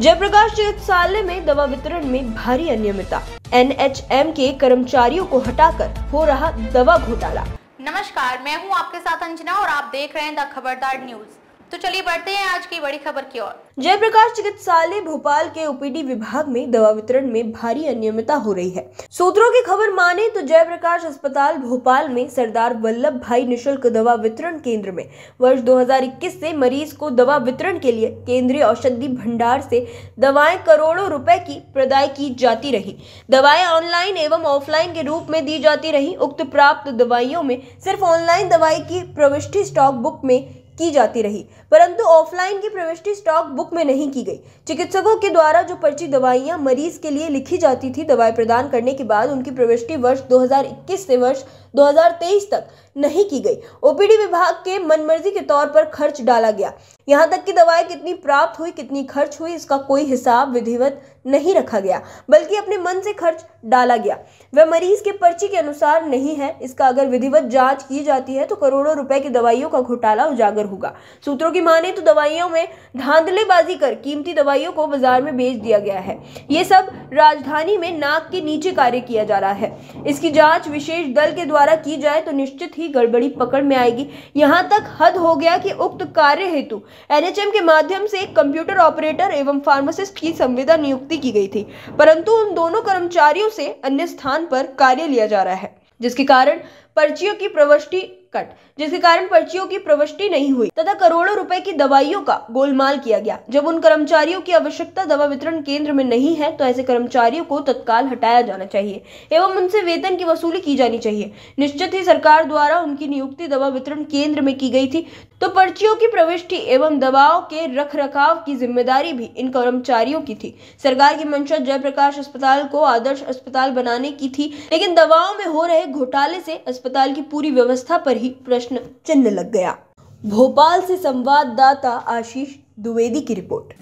जयप्रकाश चिकित्सालय में दवा वितरण में भारी अनियमितता एनएचएम के कर्मचारियों को हटाकर हो रहा दवा घोटाला नमस्कार मैं हूं आपके साथ अंजना और आप देख रहे हैं द खबरदार न्यूज़ तो चलिए बढ़ते हैं आज की बड़ी खबर की ओर जयप्रकाश चिकित्सालय भोपाल के ओपीडी विभाग में दवा वितरण में भारी अनियमितता हो रही है सूत्रों की खबर माने तो जयप्रकाश अस्पताल भोपाल में सरदार वल्लभ भाई निशुल्क दवा वितरण केंद्र में वर्ष 2021 से मरीज को दवा वितरण के लिए केंद्रीय औषधि भंडार से दवाएं करोड़ों रुपए की प्रदाय की जाती रही दवाएं ऑनलाइन एवं ऑफलाइन के रूप में दी जाती रही उक्त प्राप्त दवाइयों में सिर्फ ऑनलाइन दवाई की प्रविष्टि स्टॉक बुक में की जाती रही परंतु ऑफलाइन की प्रविष्टि स्टॉक बुक में नहीं की गई चिकित्सकों के द्वारा जो पर्ची दवाइयां मरीज के लिए लिखी जाती थी दवाई प्रदान करने के बाद उनकी प्रविष्टि वर्ष 2021 से वर्ष 2023 तक नहीं की गई ओपीडी विभाग के मनमर्जी के तौर पर खर्च डाला गया यहाँ तक कि दवाएं कितनी प्राप्त हुई कितनी खर्च हुई इसका कोई हिसाब विधिवत नहीं रखा गया बल्कि अपने मन से खर्च डाला गया वह मरीज के पर्ची के अनुसार नहीं है इसका अगर विधिवत जांच की जाती है तो करोड़ों रुपए की दवाइयों का घोटाला उजागर होगा सूत्रों की माने तो दवाइयों में धांधलेबाजी कर कीमती दवाइयों को बाजार में बेच दिया गया है ये सब राजधानी में नाक के नीचे कार्य किया जा रहा है इसकी जाँच विशेष दल के द्वारा की जाए तो निश्चित ही गड़बड़ी पकड़ में आएगी यहाँ तक हद हो गया कि उक्त कार्य हेतु एनएचएम के माध्यम से एक कंप्यूटर ऑपरेटर एवं फार्मासिस्ट की संविदा नियुक्ति की गई थी परंतु उन दोनों कर्मचारियों से अन्य स्थान पर कार्य लिया जा रहा है जिसके कारण पर्चियों की प्रवृष्टि कट जिसके कारण पर्चियों की प्रविष्टि नहीं हुई तथा करोड़ों रुपए की दवाइयों का गोलमाल किया गया जब उन कर्मचारियों की आवश्यकता दवा वितरण केंद्र में नहीं है तो ऐसे कर्मचारियों को तत्काल हटाया जाना चाहिए एवं उनसे वेतन की वसूली की जानी चाहिए निश्चित ही सरकार द्वारा उनकी नियुक्ति दवा वितरण केंद्र में की गई थी तो पर्चियों की प्रविष्टि एवं दवाओं के रख रखाव की जिम्मेदारी भी इन कर्मचारियों की थी सरकार की मंशा जयप्रकाश अस्पताल को आदर्श अस्पताल बनाने की थी लेकिन दवाओं में हो रहे घोटाले से अस्पताल की पूरी व्यवस्था पर ही भी प्रश्न चिन्ह लग गया भोपाल से संवाददाता आशीष द्विवेदी की रिपोर्ट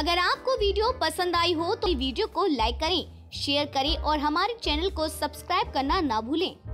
अगर आपको वीडियो पसंद आई हो तो वीडियो को लाइक करें शेयर करें और हमारे चैनल को सब्सक्राइब करना ना भूलें